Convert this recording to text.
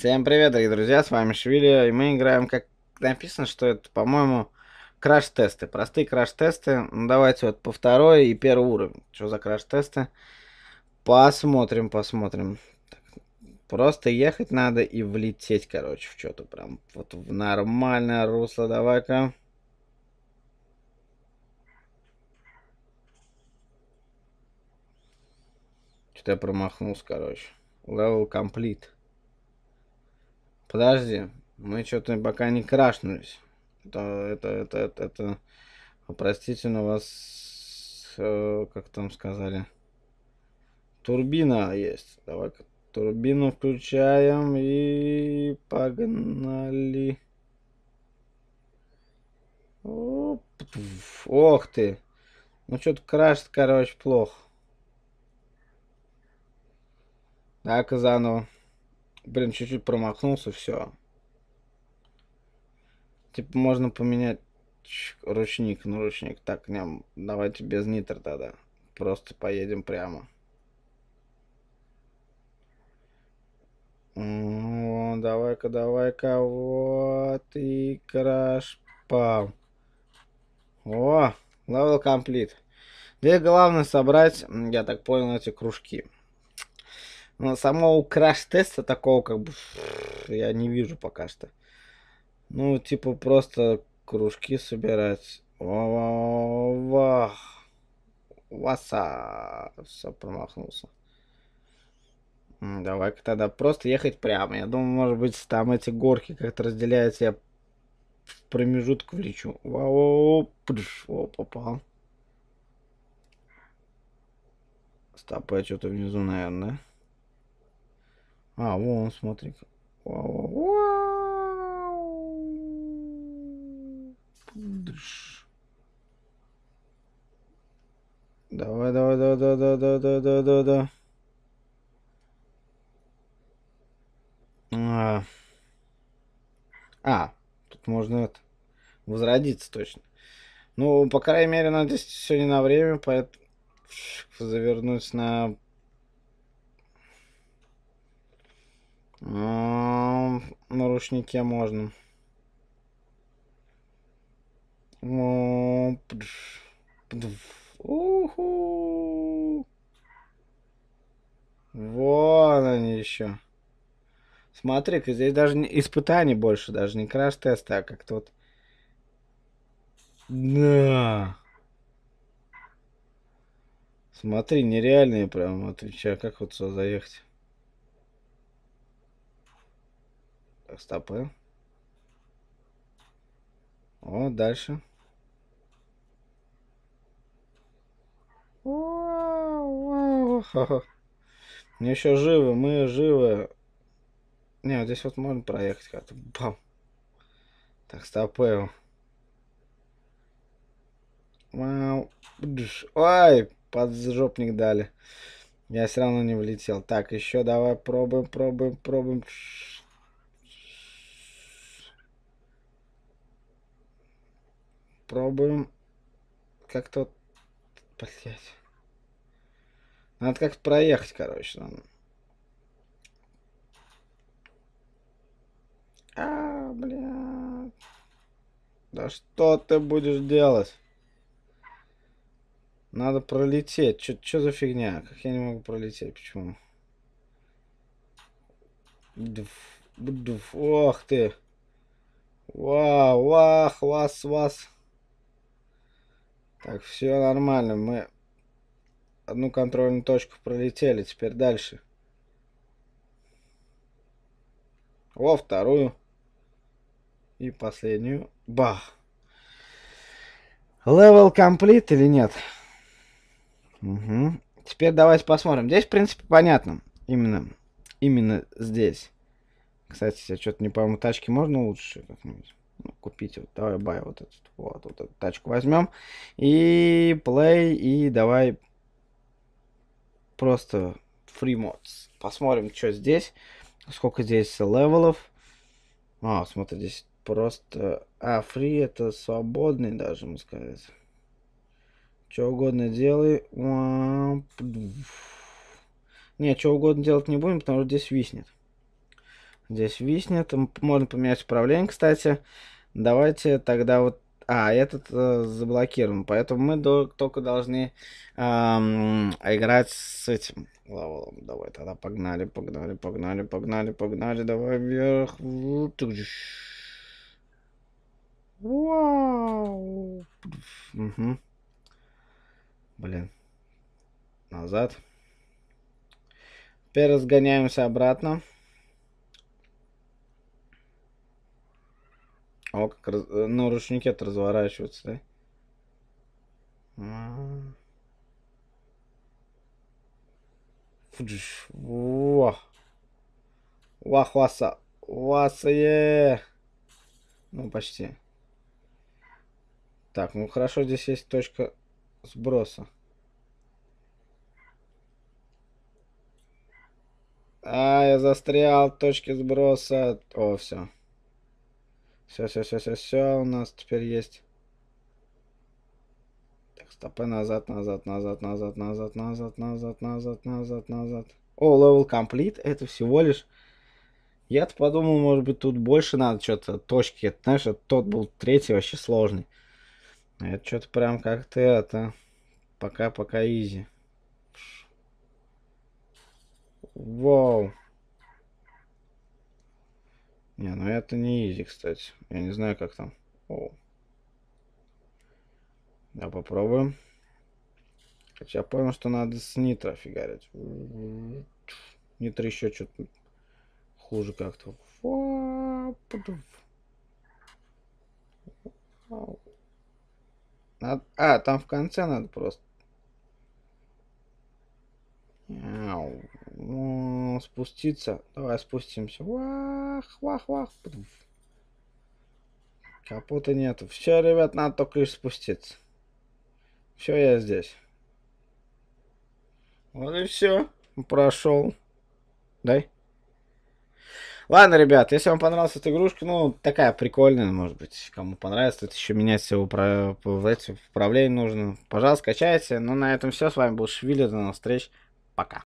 Всем привет, дорогие друзья, с вами Швили, и мы играем, как написано, что это, по-моему, краш-тесты, простые краш-тесты. Ну, давайте вот по второй и первый уровень. Что за краш-тесты? Посмотрим, посмотрим. Так, просто ехать надо и влететь, короче, в что-то прям вот в нормальное русло. Давай-ка. Что-то я промахнулся, короче. Level complete. Подожди, мы что-то пока не крашнулись. Это, это, это, это, это... у вас, э, как там сказали, турбина есть. Давай-ка турбину включаем и погнали. Оп, ох ты. Ну что-то крашит, короче, плохо. Так, заново. Блин, чуть-чуть промахнулся, все. Типа можно поменять ручник на ручник. Так, ням, давайте без нитр тогда. Просто поедем прямо. Ну, давай-ка, давай-ка, вот и краш пам. О, левел комплит. Где главное собрать, я так понял, эти кружки. Но самого краш-теста такого как бы я не вижу пока что. Ну, типа просто кружки собирать. Васа. -ва Все, промахнулся. Давай-ка тогда просто ехать прямо. Я думаю, может быть, там эти горки как-то разделяются. Я в промежуток влечу. Вау, О, попал. Стоп, я что-то внизу, наверное. А, вон, смотри. Дыш. Давай, давай, давай, да, да, да, да, да, да, да. А. тут можно это возродиться точно. Ну, по крайней мере, надеюсь, сегодня на время, поэтому завернуть на А, ну, на ручнике можно. Ну, уху. Вон они еще. Смотри-ка, здесь даже не испытаний больше, даже не краш-теста, а как-то Да. Смотри, нереальные прям, отвечаю, как вот сюда заехать. стопы. Вот дальше. Мне еще живы, мы живы. Не, вот здесь вот можно проехать как-то. Бам. Так, стопы. Вау. под жопник дали. Я все равно не влетел. Так, еще давай пробуем, пробуем, пробуем. пробуем как-то... Блять. Надо как-то проехать, короче. Нам. А, блядь. Да что ты будешь делать? Надо пролететь. Чё, чё за фигня? Как я не могу пролететь? Почему? Дф, дф, ох ты. Вау, вах, вас, вас. Так, все нормально. Мы одну контрольную точку пролетели. Теперь дальше. во вторую. И последнюю. Бах. Левел комплит или нет? Угу. Теперь давайте посмотрим. Здесь, в принципе, понятно. Именно, именно здесь. Кстати, я что-то не пойму, тачки можно лучше как-нибудь? ну, купить, вот, давай бай вот эту, вот, вот эту тачку возьмем, и play, и давай просто free mods. Посмотрим, что здесь, сколько здесь левелов. А, смотри, здесь просто... А, free это свободный даже, можно сказать. Что угодно делай. Не, что угодно делать не будем, потому что здесь виснет. Здесь виснет. Можно поменять управление, кстати. Давайте тогда вот... А, этот э, заблокирован, поэтому мы до... только должны э, играть с этим лаволом. Давай тогда погнали, погнали, погнали, погнали, погнали. Давай вверх. Вау! Угу. Блин. Назад. Теперь разгоняемся обратно. А О, как раз... Э, ну, ручники это разворачиваются, да? Фудж. Во. Вах, васа. Васа, е. Ну, почти. Так, ну хорошо, здесь есть точка сброса. А, я застрял в точке сброса. О, все. Все, все, все, все, все у нас теперь есть. Так, стопы назад, назад, назад, назад, назад, назад, назад, назад, назад, назад. О, левел комплит, это всего лишь... Я-то подумал, может быть, тут больше надо что-то, точки. Это, знаешь, тот был третий вообще сложный. Это что-то прям как то это. Пока-пока изи. Вау. Не, ну это не изи, кстати. Я не знаю, как там. О. Да, попробуем. Хотя понял, что надо с нитро фигарить. Нитро еще что-то хуже как-то. Надо... А, там в конце надо просто. Ау спуститься. Давай спустимся. Вах, вах, вах. Капота нету. Все, ребят, надо только лишь спуститься. Все, я здесь. Вот и все. Прошел. Дай. Ладно, ребят, если вам понравилась эта игрушка, ну, такая прикольная, может быть, кому понравится, это еще менять все упра... управление нужно. Пожалуйста, скачайте. Ну, на этом все. С вами был Швили, до новых встреч. Пока.